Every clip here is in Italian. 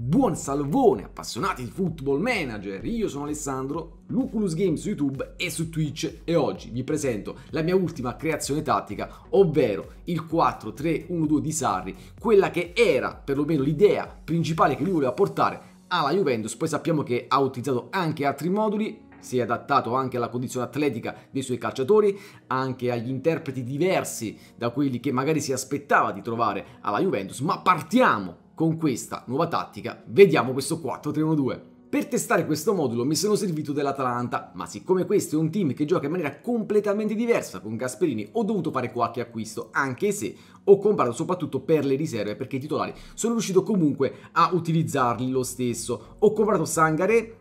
Buon salvone appassionati di Football Manager, io sono Alessandro, Luculus Games su YouTube e su Twitch e oggi vi presento la mia ultima creazione tattica, ovvero il 4-3-1-2 di Sarri, quella che era perlomeno l'idea principale che lui voleva portare alla Juventus, poi sappiamo che ha utilizzato anche altri moduli si è adattato anche alla condizione atletica dei suoi calciatori, anche agli interpreti diversi da quelli che magari si aspettava di trovare alla Juventus, ma partiamo con questa nuova tattica vediamo questo 4-3-1-2. Per testare questo modulo mi sono servito dell'Atalanta, ma siccome questo è un team che gioca in maniera completamente diversa con Gasperini, ho dovuto fare qualche acquisto, anche se ho comprato soprattutto per le riserve perché i titolari sono riuscito comunque a utilizzarli lo stesso. Ho comprato Sangare,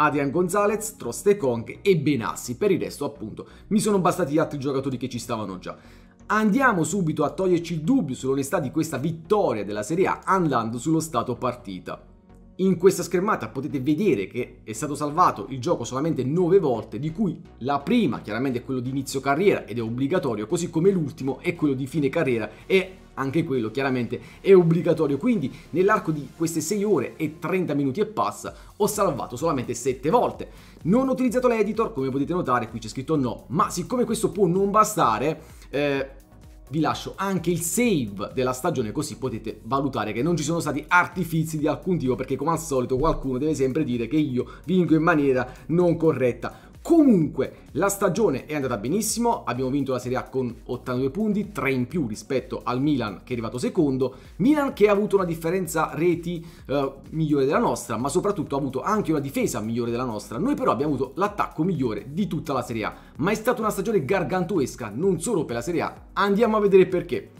Adrian Gonzalez, Troste Kong e Benassi. Per il resto, appunto, mi sono bastati gli altri giocatori che ci stavano già. Andiamo subito a toglierci il dubbio sull'onestà di questa vittoria della Serie A andando sullo stato partita. In questa schermata potete vedere che è stato salvato il gioco solamente 9 volte, di cui la prima chiaramente è quello di inizio carriera ed è obbligatorio, così come l'ultimo è quello di fine carriera e anche quello chiaramente è obbligatorio. Quindi nell'arco di queste 6 ore e 30 minuti e passa ho salvato solamente 7 volte. Non ho utilizzato l'editor, come potete notare qui c'è scritto no, ma siccome questo può non bastare... Eh, vi lascio anche il save della stagione così potete valutare che non ci sono stati artifizi di alcun tipo perché come al solito qualcuno deve sempre dire che io vinco in maniera non corretta Comunque, la stagione è andata benissimo, abbiamo vinto la Serie A con 82 punti, 3 in più rispetto al Milan che è arrivato secondo, Milan che ha avuto una differenza reti eh, migliore della nostra, ma soprattutto ha avuto anche una difesa migliore della nostra, noi però abbiamo avuto l'attacco migliore di tutta la Serie A, ma è stata una stagione gargantuesca, non solo per la Serie A, andiamo a vedere perché.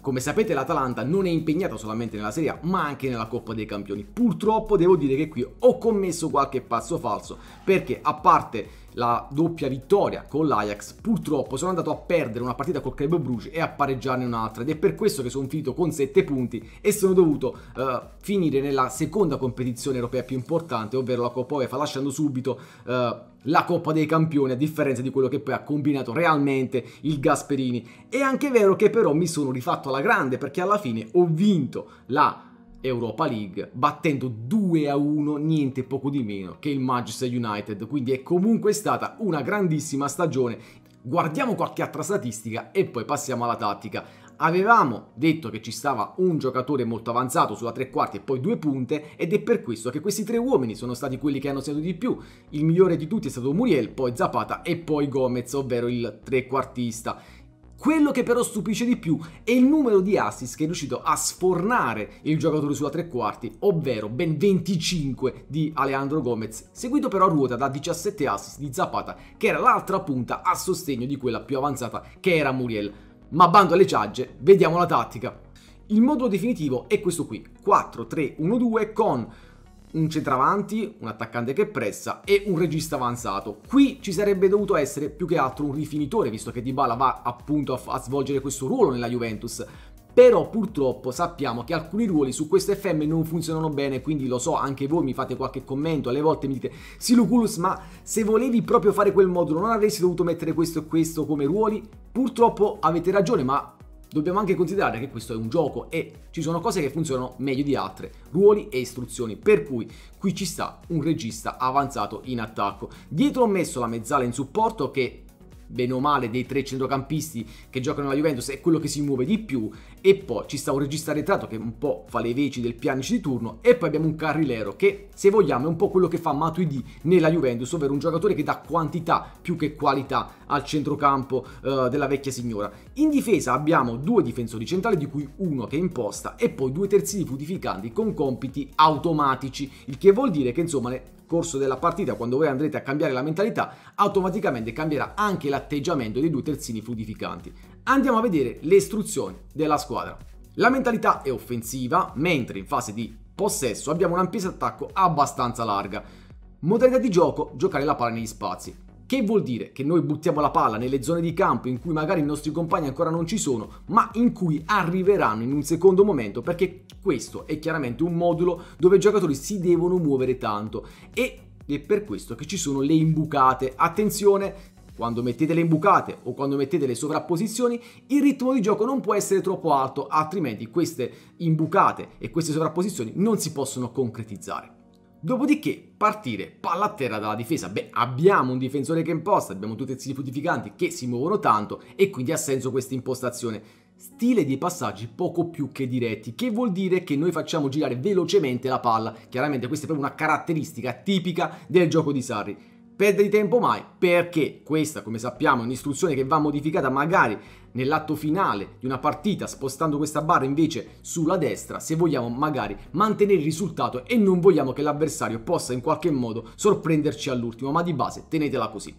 Come sapete l'Atalanta non è impegnata solamente nella Serie A ma anche nella Coppa dei Campioni. Purtroppo devo dire che qui ho commesso qualche passo falso perché a parte la doppia vittoria con l'Ajax, purtroppo sono andato a perdere una partita col Club Bruges e a pareggiarne un'altra ed è per questo che sono finito con 7 punti e sono dovuto uh, finire nella seconda competizione europea più importante, ovvero la Coppa UEFA, lasciando subito uh, la Coppa dei Campioni, a differenza di quello che poi ha combinato realmente il Gasperini. È anche vero che però mi sono rifatto alla grande perché alla fine ho vinto la Europa League battendo 2 a 1 niente poco di meno che il Manchester United quindi è comunque stata una grandissima stagione guardiamo qualche altra statistica e poi passiamo alla tattica avevamo detto che ci stava un giocatore molto avanzato sulla tre quarti e poi due punte ed è per questo che questi tre uomini sono stati quelli che hanno segnato di più. Il migliore di tutti è stato Muriel, poi Zapata e poi Gomez, ovvero il trequartista. Quello che però stupisce di più è il numero di assist che è riuscito a sfornare il giocatore sulla tre quarti, ovvero ben 25 di Alejandro Gomez, seguito però a ruota da 17 assist di Zapata, che era l'altra punta a sostegno di quella più avanzata che era Muriel. Ma bando alle ciagge, vediamo la tattica. Il modulo definitivo è questo qui, 4-3-1-2 con un centravanti, un attaccante che pressa e un regista avanzato. Qui ci sarebbe dovuto essere più che altro un rifinitore, visto che Dybala va appunto a, a svolgere questo ruolo nella Juventus però purtroppo sappiamo che alcuni ruoli su questo FM non funzionano bene, quindi lo so, anche voi mi fate qualche commento, alle volte mi dite sì Luculus, ma se volevi proprio fare quel modulo non avresti dovuto mettere questo e questo come ruoli? Purtroppo avete ragione, ma Dobbiamo anche considerare che questo è un gioco e ci sono cose che funzionano meglio di altre, ruoli e istruzioni, per cui qui ci sta un regista avanzato in attacco. Dietro ho messo la mezzala in supporto che bene o male, dei tre centrocampisti che giocano alla Juventus è quello che si muove di più. E poi ci sta un regista arretrato che un po' fa le veci del pianice di turno. E poi abbiamo un carrilero che, se vogliamo, è un po' quello che fa Matuidi nella Juventus, ovvero un giocatore che dà quantità più che qualità al centrocampo eh, della vecchia signora. In difesa abbiamo due difensori centrali, di cui uno che imposta, e poi due terzini fluidificanti con compiti automatici, il che vuol dire che insomma le corso della partita, quando voi andrete a cambiare la mentalità, automaticamente cambierà anche l'atteggiamento dei due terzini fluidificanti. Andiamo a vedere le istruzioni della squadra. La mentalità è offensiva, mentre in fase di possesso abbiamo un'ampiezza d'attacco abbastanza larga. Modalità di gioco, giocare la palla negli spazi. Che vuol dire che noi buttiamo la palla nelle zone di campo in cui magari i nostri compagni ancora non ci sono, ma in cui arriveranno in un secondo momento, perché questo è chiaramente un modulo dove i giocatori si devono muovere tanto e è per questo che ci sono le imbucate. Attenzione, quando mettete le imbucate o quando mettete le sovrapposizioni, il ritmo di gioco non può essere troppo alto, altrimenti queste imbucate e queste sovrapposizioni non si possono concretizzare. Dopodiché partire palla a terra dalla difesa. Beh, abbiamo un difensore che imposta, abbiamo tutti i futificanti che si muovono tanto e quindi ha senso questa impostazione. Stile di passaggi poco più che diretti, che vuol dire che noi facciamo girare velocemente la palla. Chiaramente questa è proprio una caratteristica tipica del gioco di Sarri Perde di tempo mai perché questa, come sappiamo, è un'istruzione che va modificata magari nell'atto finale di una partita, spostando questa barra invece sulla destra, se vogliamo magari mantenere il risultato e non vogliamo che l'avversario possa in qualche modo sorprenderci all'ultimo, ma di base tenetela così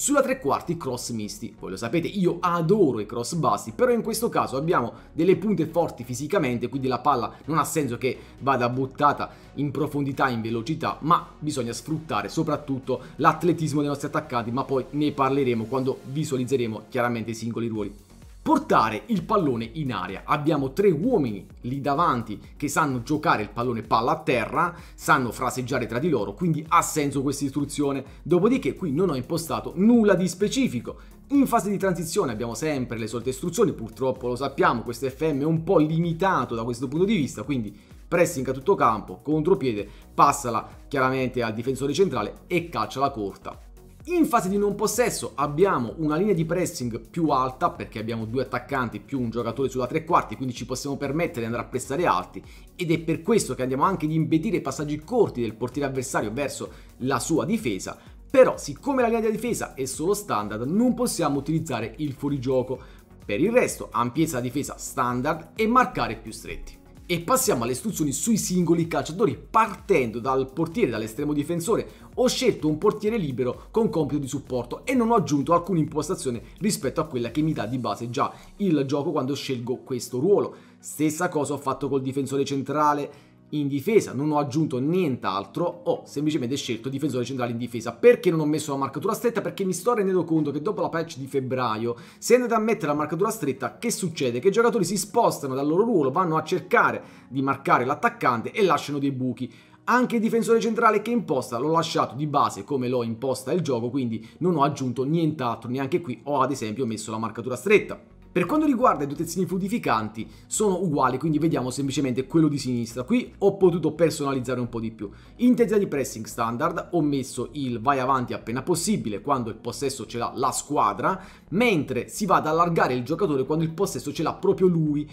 sulla tre quarti cross misti. Voi lo sapete, io adoro i cross bassi, però in questo caso abbiamo delle punte forti fisicamente, quindi la palla non ha senso che vada buttata in profondità, in velocità, ma bisogna sfruttare soprattutto l'atletismo dei nostri attaccanti, ma poi ne parleremo quando visualizzeremo chiaramente i singoli ruoli portare il pallone in aria. Abbiamo tre uomini lì davanti che sanno giocare il pallone palla a terra, sanno fraseggiare tra di loro, quindi ha senso questa istruzione. Dopodiché qui non ho impostato nulla di specifico. In fase di transizione abbiamo sempre le solite istruzioni, purtroppo lo sappiamo, questo FM è un po' limitato da questo punto di vista, quindi pressing a tutto campo, contropiede, passala chiaramente al difensore centrale e calcia la corta in fase di non possesso abbiamo una linea di pressing più alta perché abbiamo due attaccanti più un giocatore sulla tre quarti, quindi ci possiamo permettere di andare a pressare alti ed è per questo che andiamo anche ad impedire passaggi corti del portiere avversario verso la sua difesa, però siccome la linea di difesa è solo standard non possiamo utilizzare il fuorigioco, per il resto ampiezza la difesa standard e marcare più stretti. E passiamo alle istruzioni sui singoli calciatori, partendo dal portiere, dall'estremo difensore. Ho scelto un portiere libero con compito di supporto e non ho aggiunto alcuna impostazione rispetto a quella che mi dà di base già il gioco quando scelgo questo ruolo. Stessa cosa ho fatto col difensore centrale, in difesa, non ho aggiunto nient'altro, ho semplicemente scelto difensore centrale in difesa. Perché non ho messo la marcatura stretta? Perché mi sto rendendo conto che dopo la patch di febbraio, se andate a mettere la marcatura stretta, che succede? Che i giocatori si spostano dal loro ruolo, vanno a cercare di marcare l'attaccante e lasciano dei buchi. Anche il difensore centrale che imposta l'ho lasciato di base come lo imposta il gioco, quindi non ho aggiunto nient'altro, neanche qui ho ad esempio messo la marcatura stretta. Per quanto riguarda i due terzini fluidificanti sono uguali, quindi vediamo semplicemente quello di sinistra. Qui ho potuto personalizzare un po' di più. Intensità di pressing standard, ho messo il vai avanti appena possibile quando il possesso ce l'ha la squadra, mentre si va ad allargare il giocatore quando il possesso ce l'ha proprio lui.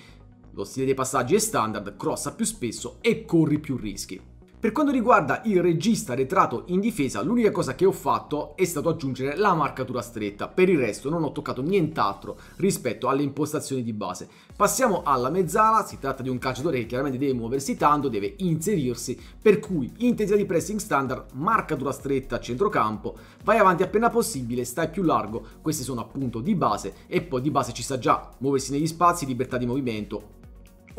Lo stile dei passaggi è standard, crossa più spesso e corri più rischi. Per quanto riguarda il regista arretrato in difesa, l'unica cosa che ho fatto è stato aggiungere la marcatura stretta, per il resto non ho toccato nient'altro rispetto alle impostazioni di base. Passiamo alla mezzala, si tratta di un calciatore che chiaramente deve muoversi tanto, deve inserirsi, per cui intensità di pressing standard, marcatura stretta a centrocampo, vai avanti appena possibile, stai più largo, queste sono appunto di base e poi di base ci sta già muoversi negli spazi, libertà di movimento,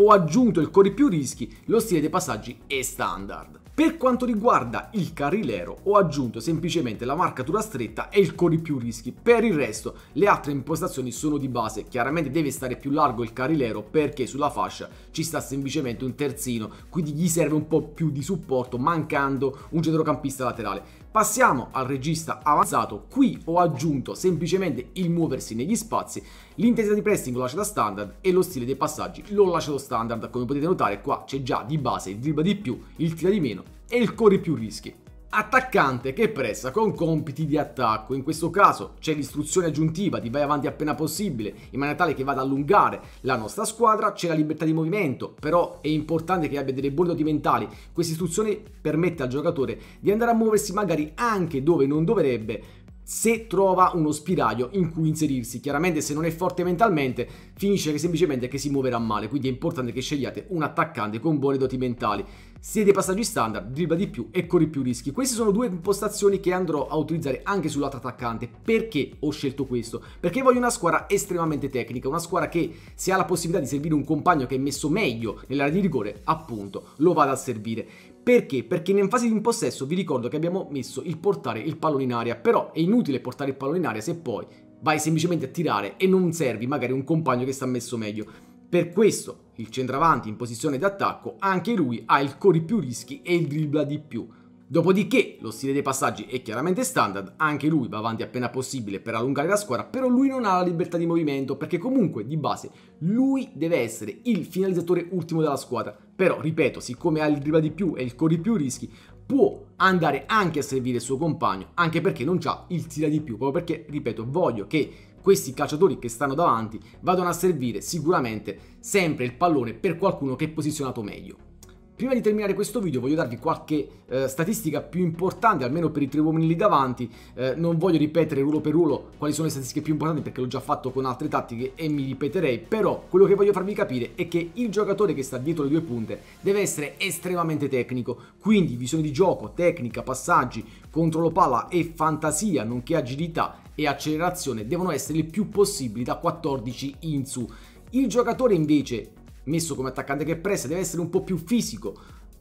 ho aggiunto il corri più rischi, lo stile dei passaggi è standard. Per quanto riguarda il carrilero ho aggiunto semplicemente la marcatura stretta e il corri più rischi, per il resto le altre impostazioni sono di base, chiaramente deve stare più largo il carrilero perché sulla fascia ci sta semplicemente un terzino, quindi gli serve un po' più di supporto mancando un centrocampista laterale. Passiamo al regista avanzato, qui ho aggiunto semplicemente il muoversi negli spazi, l'intensità di pressing l'ho lasciata standard e lo stile dei passaggi l'ho lasciato standard, come potete notare qua c'è già di base il dribba di più, il tira di meno e il corri più rischi. Attaccante che pressa con compiti di attacco, in questo caso c'è l'istruzione aggiuntiva di vai avanti appena possibile in maniera tale che vada ad allungare la nostra squadra, c'è la libertà di movimento, però è importante che abbia delle buone bolle mentali. questa istruzione permette al giocatore di andare a muoversi magari anche dove non dovrebbe se trova uno spiraglio in cui inserirsi. Chiaramente se non è forte mentalmente finisce che semplicemente che si muoverà male, quindi è importante che scegliate un attaccante con buone doti mentali. Siete passaggi standard, dribbla di più e corri più rischi. Queste sono due impostazioni che andrò a utilizzare anche sull'altro attaccante. Perché ho scelto questo? Perché voglio una squadra estremamente tecnica, una squadra che se ha la possibilità di servire un compagno che è messo meglio nell'area di rigore, appunto, lo vada a servire. Perché? Perché in fase di impossesso vi ricordo che abbiamo messo il portare il pallone in aria, però è inutile portare il pallone in aria se poi vai semplicemente a tirare e non servi magari un compagno che sta messo meglio. Per questo il centravanti in posizione d'attacco, anche lui ha il corri più rischi e il dribbla di più. Dopodiché lo stile dei passaggi è chiaramente standard, anche lui va avanti appena possibile per allungare la squadra, però lui non ha la libertà di movimento perché comunque di base lui deve essere il finalizzatore ultimo della squadra, però ripeto, siccome ha il dribble di più e il corri più rischi, può andare anche a servire il suo compagno, anche perché non ha il tira di più, proprio perché, ripeto, voglio che questi calciatori che stanno davanti vadano a servire sicuramente sempre il pallone per qualcuno che è posizionato meglio. Prima di terminare questo video voglio darvi qualche eh, statistica più importante, almeno per i tre uomini lì davanti. Eh, non voglio ripetere ruolo per ruolo quali sono le statistiche più importanti perché l'ho già fatto con altre tattiche e mi ripeterei, però quello che voglio farvi capire è che il giocatore che sta dietro le due punte deve essere estremamente tecnico, quindi visione di gioco, tecnica, passaggi, controllo palla e fantasia, nonché agilità e accelerazione devono essere il più possibile da 14 in su. Il giocatore invece messo come attaccante che pressa, deve essere un po' più fisico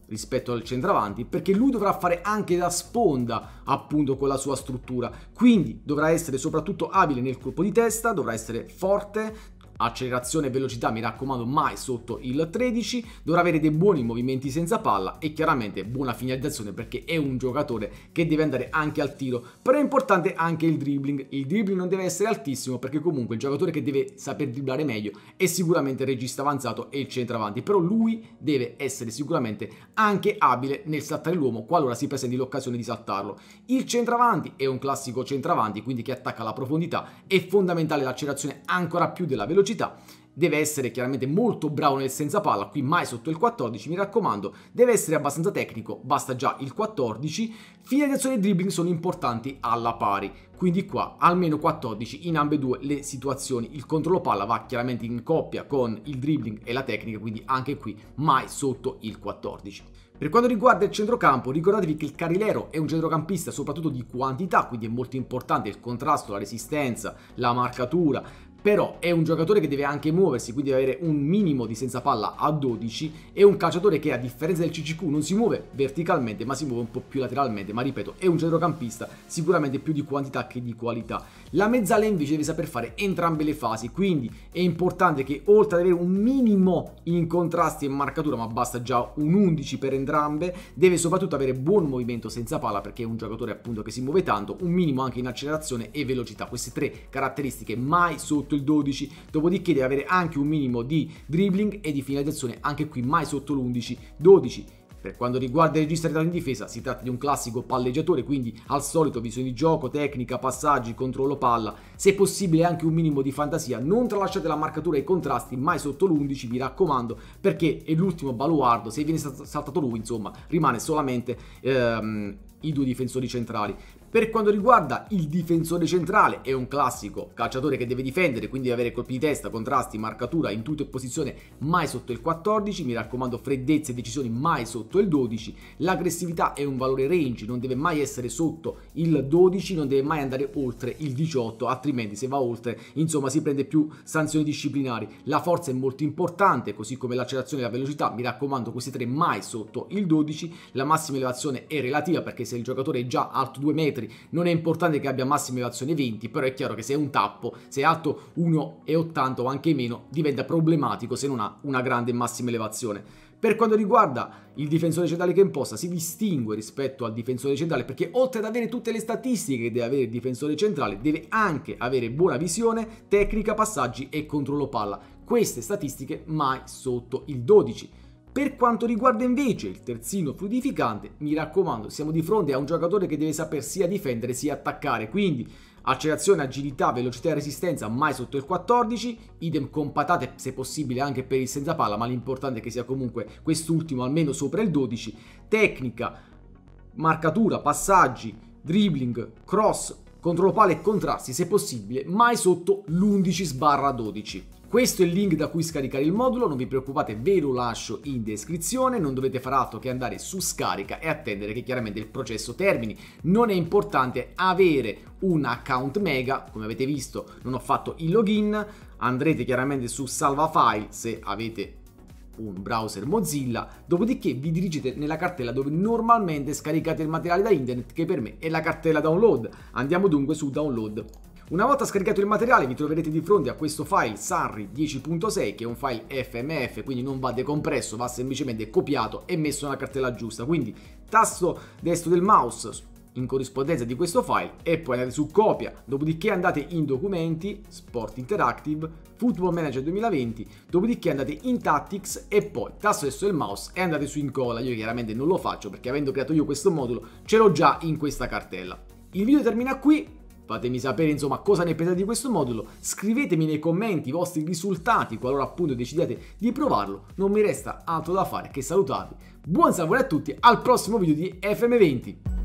rispetto al centravanti perché lui dovrà fare anche da sponda appunto con la sua struttura quindi dovrà essere soprattutto abile nel colpo di testa dovrà essere forte accelerazione e velocità mi raccomando mai sotto il 13, dovrà avere dei buoni movimenti senza palla e chiaramente buona finalizzazione perché è un giocatore che deve andare anche al tiro, però è importante anche il dribbling, il dribbling non deve essere altissimo perché comunque il giocatore che deve saper dribblare meglio è sicuramente il regista avanzato e il centravanti, però lui deve essere sicuramente anche abile nel saltare l'uomo qualora si presenti l'occasione di saltarlo. Il centravanti è un classico centravanti quindi che attacca la profondità, è fondamentale l'accelerazione ancora più della velocità velocità deve essere chiaramente molto bravo nel senza palla, qui mai sotto il 14, mi raccomando, deve essere abbastanza tecnico, basta già il 14, Fine finalizzazione e dribbling sono importanti alla pari, quindi qua almeno 14 in ambedue le situazioni, il controllo palla va chiaramente in coppia con il dribbling e la tecnica, quindi anche qui mai sotto il 14. Per quanto riguarda il centrocampo, ricordatevi che il Carilero è un centrocampista soprattutto di quantità, quindi è molto importante il contrasto, la resistenza, la marcatura, però è un giocatore che deve anche muoversi, quindi deve avere un minimo di senza palla a 12 è un calciatore che a differenza del CCQ non si muove verticalmente ma si muove un po' più lateralmente, ma ripeto è un centrocampista sicuramente più di quantità che di qualità. La mezzala invece deve saper fare entrambe le fasi, quindi è importante che oltre ad avere un minimo in contrasti e marcatura, ma basta già un 11 per entrambe, deve soprattutto avere buon movimento senza palla perché è un giocatore appunto che si muove tanto, un minimo anche in accelerazione e velocità, queste tre caratteristiche mai sotto il 12, dopodiché deve avere anche un minimo di dribbling e di finalizzazione, anche qui mai sotto l'11, 12. Per quanto riguarda il regista entrato in difesa, si tratta di un classico palleggiatore, quindi al solito visione di gioco, tecnica, passaggi, controllo palla, se possibile anche un minimo di fantasia. Non tralasciate la marcatura e i contrasti mai sotto l'11, mi raccomando, perché è l'ultimo baluardo. Se viene saltato lui, insomma, rimane solamente ehm, i due difensori centrali. Per quanto riguarda il difensore centrale, è un classico calciatore che deve difendere, quindi deve avere colpi di testa, contrasti, marcatura in tutto e posizione mai sotto il 14, mi raccomando freddezza e decisioni mai sotto il 12, l'aggressività è un valore range, non deve mai essere sotto il 12, non deve mai andare oltre il 18, altrimenti se va oltre insomma si prende più sanzioni disciplinari. La forza è molto importante, così come l'accelerazione e la velocità, mi raccomando questi tre mai sotto il 12, la massima elevazione è relativa perché se il giocatore è già alto 2 metri, metri, non è importante che abbia massima elevazione 20, però è chiaro che se è un tappo, se è alto 1,80 o anche meno, diventa problematico se non ha una grande massima elevazione. Per quanto riguarda il difensore centrale che imposta, si distingue rispetto al difensore centrale perché oltre ad avere tutte le statistiche che deve avere il difensore centrale, deve anche avere buona visione, tecnica, passaggi e controllo palla. Queste statistiche mai sotto il 12. Per quanto riguarda invece il terzino fluidificante, mi raccomando, siamo di fronte a un giocatore che deve saper sia difendere sia attaccare, quindi accelerazione, agilità, velocità e resistenza mai sotto il 14, idem con patate se possibile anche per il senza palla, ma l'importante è che sia comunque quest'ultimo almeno sopra il 12, tecnica, marcatura, passaggi, dribbling, cross, controllo palla e contrasti se possibile mai sotto l'11 12. Questo è il link da cui scaricare il modulo, non vi preoccupate, ve lo lascio in descrizione, non dovete far altro che andare su scarica e attendere che chiaramente il processo termini. Non è importante avere un account mega, come avete visto non ho fatto il login, andrete chiaramente su salva file se avete un browser Mozilla, dopodiché vi dirigete nella cartella dove normalmente scaricate il materiale da internet che per me è la cartella download. Andiamo dunque su download una volta scaricato il materiale vi troverete di fronte a questo file SARRI 10.6 che è un file FMF, quindi non va decompresso, va semplicemente copiato e messo nella cartella giusta. Quindi tasto destro del mouse in corrispondenza di questo file e poi andate su copia, dopodiché andate in documenti, sport interactive, football manager 2020, dopodiché andate in tactics e poi tasto destro del mouse e andate su incolla, io chiaramente non lo faccio perché avendo creato io questo modulo ce l'ho già in questa cartella. Il video termina qui, Fatemi sapere insomma cosa ne pensate di questo modulo, scrivetemi nei commenti i vostri risultati qualora appunto decidiate di provarlo, non mi resta altro da fare che salutarvi. Buon salve a tutti, al prossimo video di FM20!